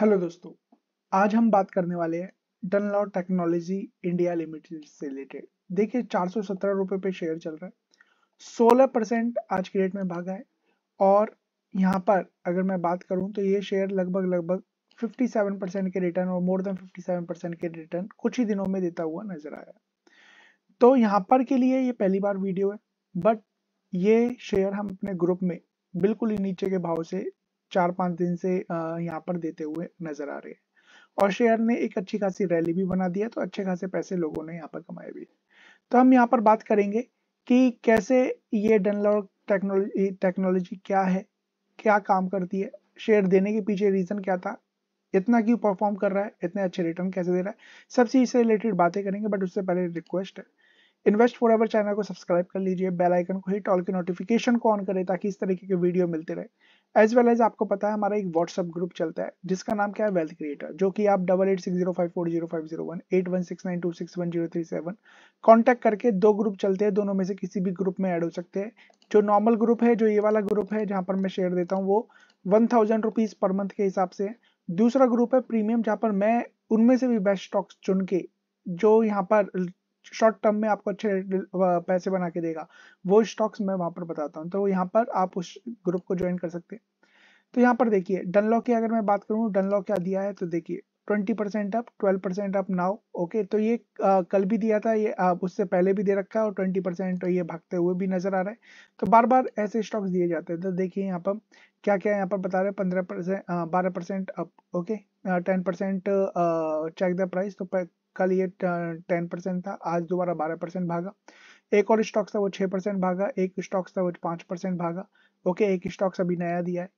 hello दोस्तों आज हम बात करने वाले हैं डनलॉ टेक्नोलॉजी इंडिया लिमिटेड से रिलेटेड देखिए चार सौ सत्रह रुपये पे शेयर चल रहा है सोलह परसेंट आज के डेट में भागा है और यहाँ पर अगर मैं बात करूँ तो ये शेयर लगभग लगभग फिफ्टी सेवन परसेंट के रिटर्न और more than fifty seven percent के रिटर्न कुछ ही दिनों में देता हुआ नजर आया तो यहाँ पर के लिए ये पहली बार वीडियो है बट ये शेयर हम अपने ग्रुप में बिल्कुल ही नीचे के भाव से चार पांच दिन से यहाँ पर देते हुए नजर आ रहे हैं और शेयर ने एक अच्छी खासी रैली भी बना दिया तो अच्छे खासे पैसे लोगों ने यहाँ पर कमाए भी तो हम यहाँ पर बात करेंगे कि कैसे ये डनलॉक टेक्नोलॉजी टेक्नोलॉजी क्या है क्या काम करती है शेयर देने के पीछे रीजन क्या था इतना क्यों परफॉर्म कर रहा है इतने अच्छे रिटर्न कैसे दे रहा है सब चीज से रिलेटेड बातें करेंगे बट उससे पहले रिक्वेस्ट है इन्वेस्ट फॉर एवर चैनल को सब्सक्राइब कर लीजिए बेल आइकन को हिट ऑल के नोटिफिकेशन को ऑन करें ताकि इस तरीके के वीडियो मिलते रहे एज वेल एज आपको पता है हमारा एक व्हाट्सअप ग्रुप चलता है जिसका नाम क्या है वेल्थ क्रिएटर जो कि आप double eight six zero five four zero five zero one eight one six nine two six one zero three seven contact करके दो ग्रुप चलते हैं दोनों में से किसी भी ग्रुप में ऐड हो सकते हैं जो नॉर्मल ग्रुप है जो ये वाला ग्रुप है जहाँ पर मैं शेयर देता हूँ वो one thousand rupees per month के हिसाब से दूसरा ग्रुप है प्रीमियम जहाँ पर मैं उनमें से भी बेस्ट स्टॉक्स चुन के जो यहाँ पर शॉर्ट टर्म में आपको अच्छे पैसे बना के देगा वो स्टॉक्स मैं वहां पर बताता हूँ तो यहाँ पर आप उस ग्रुप को ज्वाइन कर सकते हैं तो यहाँ पर देखिए डनलॉक की अगर मैं बात करूँ डनलॉक क्या दिया है तो देखिए twenty percent up twelve percent up now okay तो ये आ, कल भी दिया था ये आ, उससे पहले भी दे रखा है और ट्वेंटी परसेंट तो ये भागते हुए भी नजर आ रहे हैं तो बार बार ऐसे स्टॉक्स दिए जाते हैं तो देखिए यहाँ पर क्या क्या यहाँ पर बता रहे हैं पंद्रह परसेंट बारह percent up okay ten percent check the price तो कल ये टेन uh, परसेंट था आज दोबारा बारह परसेंट भागा एक और स्टॉक था वो छः परसेंट भागा एक स्टॉक था वो पाँच परसेंट भागा ओके एक स्टॉक अभी नया दिया है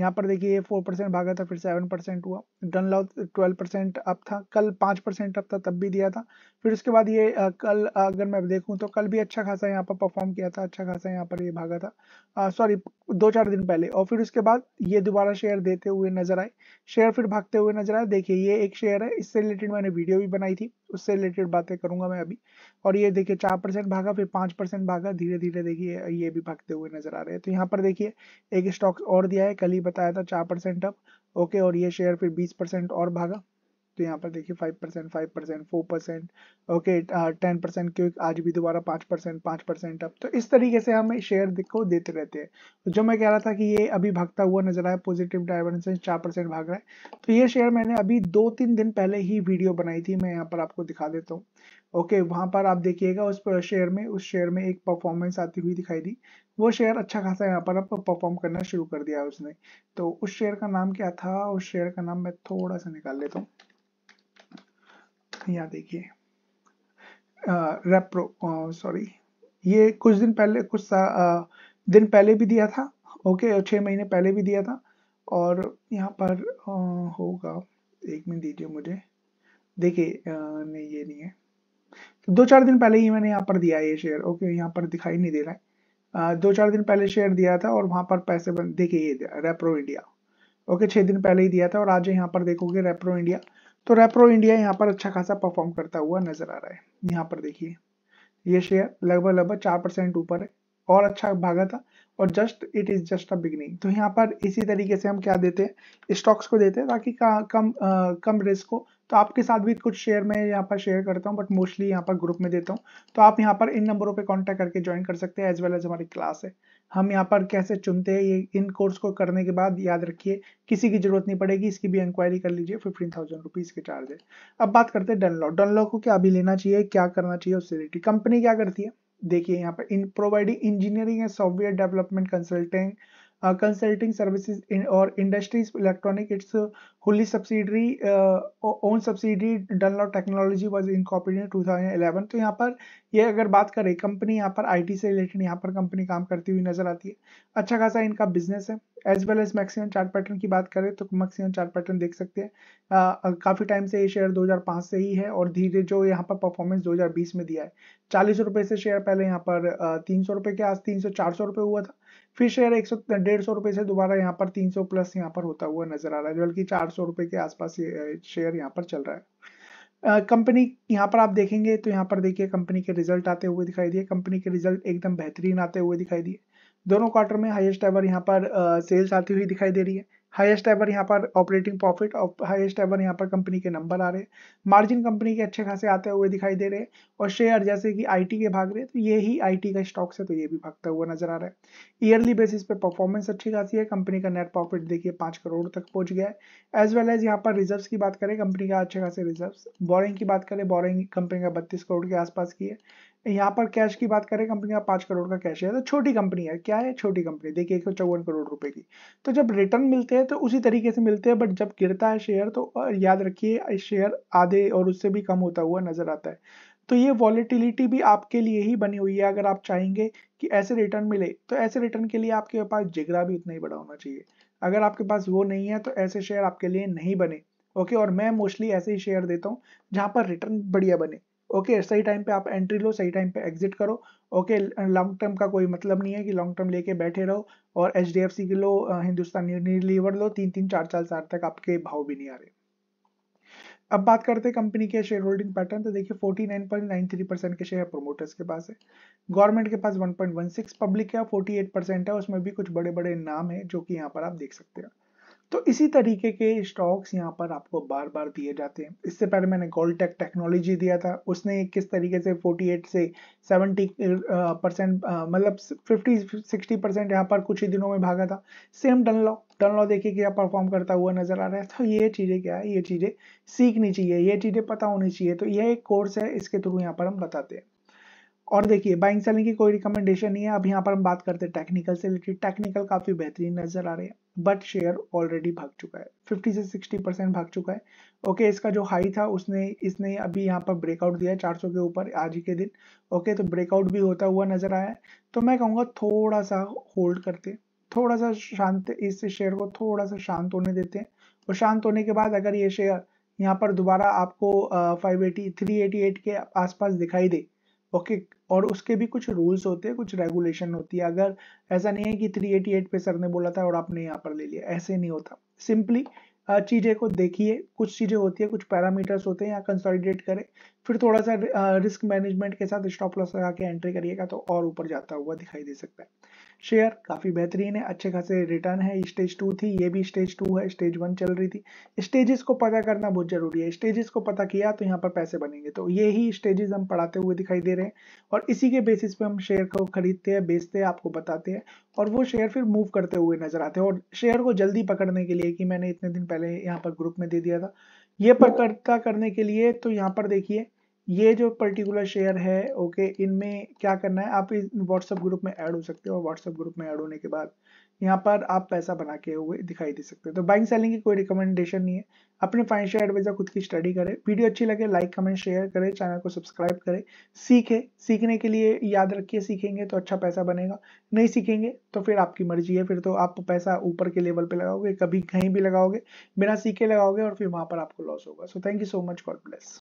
यहाँ पर देखिए ये फोर परसेंट भागा था फिर सेवन परसेंट हुआ Danlaw twelve percent up था कल पाँच परसेंट अप था तब भी दिया था फिर उसके बाद ये आ, कल अगर मैं देखूँ तो कल भी अच्छा खासा यहाँ पर परफॉर्म किया था अच्छा खासा यहाँ पर ये भागा था सॉरी दो चार दिन पहले और फिर उसके बाद ये दोबारा शेयर देते हुए नजर आए शेयर फिर भागते हुए नजर आए देखिए ये एक शेयर है इससे रिलेटेड मैंने वीडियो भी बनाई थी उससे रिलेटेड बातें करूंगा मैं अभी और ये देखिए चार परसेंट भागा फिर पाँच परसेंट भागा धीरे धीरे देखिए ये भी भागते हुए नजर आ रहे हैं तो यहाँ पर देखिए एक स्टॉक और दिया है कल ही बताया था चार परसेंट अप ओके और ये शेयर फिर बीस परसेंट और भागा तो यहाँ पर देखिए five percent five percent four percent okay ten percent क्यों आज भी दोबारा पाँच परसेंट पाँच परसेंट अप तो इस तरीके से हम शेयर को देते रहते हैं तो जो मैं कह रहा था कि ये अभी भागता हुआ नजर आया पॉजिटिव डायवर्सेंस चार परसेंट भाग रहा है तो ये शेयर मैंने अभी दो तीन दिन पहले ही वीडियो बनाई थी मैं यहाँ पर आपको दिखा देता हूँ ओके वहां पर आप देखिएगा उस शेयर में उस शेयर में एक परफॉर्मेंस आती हुई दिखाई दी वो शेयर अच्छा खासा यहाँ पर अब परफॉर्म करना शुरू कर दिया उसने तो उस शेयर का नाम क्या था उस शेयर का नाम मैं थोड़ा सा निकाल लेता हूँ यहाँ देखिए रेप्रो सॉरी ये कुछ दिन पहले कुछ आ, दिन पहले भी दिया था ओके छह महीने पहले भी दिया था और यहाँ पर आ, होगा एक मिनट दीजिए मुझे देखिए नहीं ये नहीं है दो चार दिन पहले ही मैंने यहाँ पर दिया ये शेयर ओके यहाँ पर दिखाई नहीं दे रहा है दो चार दिन पहले शेयर दिया था और वहां पर पैसे बन देखिए ये रेप्रो इंडिया ओके छह दिन पहले ही दिया था और आज यहाँ पर देखोगे रेप्रो इंडिया तो रेप्रो इंडिया यहाँ पर अच्छा खासा परफॉर्म करता हुआ नजर आ रहा है यहाँ पर देखिए ये शेयर लगभग लगभग चार परसेंट ऊपर है और अच्छा भागा था और just it is just a beginning तो यहाँ पर इसी तरीके से हम क्या देते हैं स्टॉक्स को देते हैं ताकि कम आ, कम रिस्क हो तो आपके साथ भी कुछ शेयर मैं यहाँ पर शेयर करता हूँ बट मोस्टली यहाँ पर ग्रुप में देता हूँ तो आप यहाँ पर इन नंबरों पे कांटेक्ट करके ज्वाइन कर सकते हैं एज वेल एज हमारी क्लास है हम यहाँ पर कैसे चुनते हैं ये इन कोर्स को करने के बाद याद रखिए किसी की जरूरत नहीं पड़ेगी इसकी भी इंक्वायरी कर लीजिए फिफ्टीन थाउजेंड रुपीज़ के चार्ज है अब बात करते हैं डनलॉक डनलॉक को क्या अभी लेना चाहिए क्या करना चाहिए उससे रिलेटेड कंपनी क्या करती है देखिए यहाँ पर in providing engineering and software development consultant consulting services in or industries electronic its wholly subsidiary own subsidiary dunlop technology was incorporated in 2011 तो यहाँ पर ये अगर बात करें कंपनी यहाँ पर आई से रिलेटेड यहाँ पर कंपनी काम करती हुई नजर आती है अच्छा खासा इनका बिजनेस है as well as maximum chart pattern की बात करें तो मैक्सिमम चार्ट पैटर्न देख सकते हैं काफ़ी टाइम से ये शेयर 2005 से ही है और धीरे जो यहाँ पर परफॉर्मेंस 2020 में दिया है चालीस रुपये से शेयर पहले यहाँ पर तीन सौ रुपए के आज तीन सौ चार सौ रुपये हुआ था फिर शेयर एक सौ डेढ़ सौ रुपये से दोबारा यहाँ पर तीन सौ प्लस यहाँ पर होता हुआ नजर आ रहा है बल्कि चार सौ रुपए के आसपास ये शेयर यहाँ पर चल रहा है कंपनी यहाँ पर आप देखेंगे तो यहाँ पर देखिए कंपनी के रिजल्ट आते हुए दिखाई दिए कंपनी के रिजल्ट एकदम बेहतरीन आते हुए दिखाई दिए दोनों क्वार्टर में हाईएस्ट एवर यहाँ पर सेल्स आती हुई दिखाई दे रही है हाईएस्ट एवर यहाँ पर ऑपरेटिंग प्रॉफिट और हाईएस्ट एवर यहाँ पर कंपनी के नंबर आ रहे मार्जिन कंपनी के अच्छे खासे आते हुए दिखाई दे रहे और शेयर जैसे कि आईटी के भाग रहे तो ये ही आई का स्टॉक्स है तो ये भी भागता हुआ नजर आ रहा है ईयरली बेसिस पे परफॉर्मेंस अच्छी खासी है कंपनी का नेट प्रॉफिट देखिए पाँच करोड़ तक पहुँच गया है एज वेल एज यहाँ पर रिजर्व की बात करें कंपनी का अच्छे खासे रिजर्व बोरिंग की बात करें बोरिंग कंपनी का बत्तीस करोड़ के आसपास की है यहाँ पर कैश की बात करें कंपनी का पांच करोड़ का कैश है तो छोटी कंपनी है क्या है छोटी कंपनी देखिए एक सौ चौवन करोड़ रुपए की तो जब रिटर्न मिलते हैं तो उसी तरीके से मिलते हैं बट जब गिरता है शेयर तो याद रखिए शेयर आधे और उससे भी कम होता हुआ नजर आता है तो ये वॉलिटिलिटी भी आपके लिए ही बनी हुई है अगर आप चाहेंगे कि ऐसे रिटर्न मिले तो ऐसे रिटर्न के लिए आपके पास जिगरा भी उतना ही बड़ा होना चाहिए अगर आपके पास वो नहीं है तो ऐसे शेयर आपके लिए नहीं बने ओके और मैं मोस्टली ऐसे ही शेयर देता हूँ जहाँ पर रिटर्न बढ़िया बने ओके okay, सही टाइम पे आप एंट्री लो सही टाइम पे एग्जिट करो ओके लॉन्ग टर्म का कोई मतलब नहीं है कि लॉन्ग टर्म लेके बैठे रहो और एच डी एफ सी लो हिंदुस्तान लीवर लो तीन तीन चार चार साल तक आपके भाव भी नहीं आ रहे अब बात करते हैं कंपनी के शेयर होल्डिंग पैटर्न तो देखिए 49.93 परसेंट के शेयर प्रोमोटर्स के पास है गवर्नमेंट के पास 1.16 पब्लिक है 48 परसेंट है उसमें भी कुछ बड़े बड़े नाम है जो कि यहाँ पर आप देख सकते हैं तो इसी तरीके के स्टॉक्स यहाँ पर आपको बार बार दिए जाते हैं इससे पहले मैंने गोल्ड टेक टेक्नोलॉजी दिया था उसने किस तरीके से 48 से 70 परसेंट मतलब 50 60 परसेंट यहाँ पर कुछ ही दिनों में भागा था सेम डनलॉ डनलॉ देखिए क्या परफॉर्म करता हुआ नजर आ रहा है तो ये चीज़ें क्या है ये चीज़ें सीखनी चाहिए ये चीज़ें पता होनी चाहिए तो यह एक कोर्स है इसके थ्रू यहाँ पर हम बताते हैं और देखिए बाइंग सेलिंग की कोई रिकमेंडेशन नहीं है अब यहाँ पर हम बात करते हैं टेक्निकल से रिलेटेड टेक्निकल काफी बेहतरीन नजर आ रहे हैं बट शेयर ऑलरेडी भाग चुका है 50 से 60 परसेंट भाग चुका है ओके इसका जो हाई था उसने इसने अभी यहाँ पर ब्रेकआउट दिया है चार के ऊपर आज ही के दिन ओके तो ब्रेकआउट भी होता हुआ नजर आया है तो मैं कहूँगा थोड़ा सा होल्ड करते थोड़ा सा शांत इस शेयर को थोड़ा सा शांत होने देते हैं और शांत होने के बाद अगर ये शेयर यहाँ पर दोबारा आपको फाइव एटी के आसपास दिखाई दे ओके okay, और उसके भी कुछ रूल्स होते हैं कुछ रेगुलेशन होती है अगर ऐसा नहीं है कि 388 पे सर ने बोला था और आपने यहाँ पर ले लिया ऐसे नहीं होता सिंपली चीज़ें को देखिए कुछ चीज़ें होती है कुछ पैरामीटर्स होते हैं यहाँ कंसोलिडेट करें फिर थोड़ा सा रिस्क मैनेजमेंट के साथ स्टॉप लॉस लगा के एंट्री करिएगा तो और ऊपर जाता हुआ दिखाई दे सकता है शेयर काफ़ी बेहतरीन है अच्छे खासे रिटर्न है स्टेज टू थी ये भी स्टेज टू है स्टेज वन चल रही थी स्टेजेस को पता करना बहुत ज़रूरी है स्टेजेस को पता किया तो यहाँ पर पैसे बनेंगे तो ये ही स्टेजेस हम पढ़ाते हुए दिखाई दे रहे हैं और इसी के बेसिस पे हम शेयर को खरीदते हैं बेचते हैं आपको बताते हैं और वो शेयर फिर मूव करते हुए नजर आते हैं और शेयर को जल्दी पकड़ने के लिए कि मैंने इतने दिन पहले यहाँ पर ग्रुप में दे दिया था ये पकड़ता करने के लिए तो यहाँ पर देखिए ये जो पर्टिकुलर शेयर है ओके इनमें क्या करना है आप इस व्हाट्सएप ग्रुप में ऐड हो सकते हो और व्हाट्सएप ग्रुप में ऐड होने के बाद यहाँ पर आप पैसा बना के हुए दिखाई दे सकते हो तो बाइंग सेलिंग की कोई रिकमेंडेशन नहीं है अपने फाइनेंशियल एडवाइजर खुद की स्टडी करें वीडियो अच्छी लगे लाइक कमेंट शेयर करें चैनल को सब्सक्राइब करें सीखे सीखने के लिए याद रखिए सीखेंगे तो अच्छा पैसा बनेगा नहीं सीखेंगे तो फिर आपकी मर्जी है फिर तो आप पैसा ऊपर के लेवल पर लगाओगे कभी कहीं भी लगाओगे बिना सीखे लगाओगे और फिर वहाँ पर आपको लॉस होगा so thank you so much God bless